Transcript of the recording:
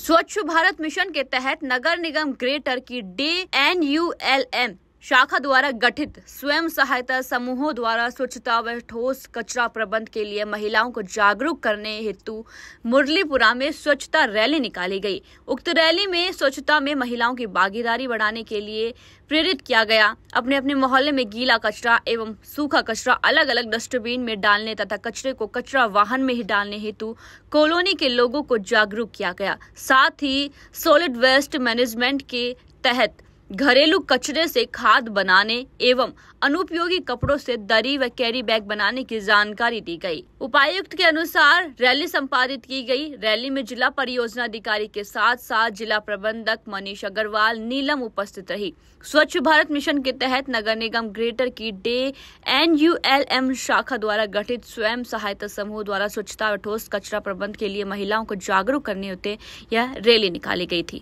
स्वच्छ भारत मिशन के तहत नगर निगम ग्रेटर की D N U L M शाखा द्वारा गठित स्वयं सहायता समूहों द्वारा स्वच्छता व ठोस कचरा प्रबंध के लिए महिलाओं को जागरूक करने हेतु मुरलीपुरा में स्वच्छता रैली निकाली गई उक्त रैली में स्वच्छता में महिलाओं की भागीदारी बढ़ाने के लिए प्रेरित किया गया अपने अपने मोहल्ले में गीला कचरा एवं सूखा कचरा अलग अलग डस्टबिन में डालने तथा कचरे को कचरा वाहन में ही डालने हेतु कॉलोनी के लोगों को जागरूक किया गया साथ ही सॉलिड वेस्ट मैनेजमेंट के तहत घरेलू कचरे से खाद बनाने एवं अनुपयोगी कपड़ों से दरी व कैरी बैग बनाने की जानकारी दी गई। उपायुक्त के अनुसार रैली संपादित की गई। रैली में जिला परियोजना अधिकारी के साथ साथ जिला प्रबंधक मनीष अग्रवाल नीलम उपस्थित रही स्वच्छ भारत मिशन के तहत नगर निगम ग्रेटर की D N U L M शाखा द्वारा गठित स्वयं सहायता समूह द्वारा स्वच्छता व ठोस कचरा प्रबंध के लिए महिलाओं को जागरूक करने होते यह रैली निकाली गयी थी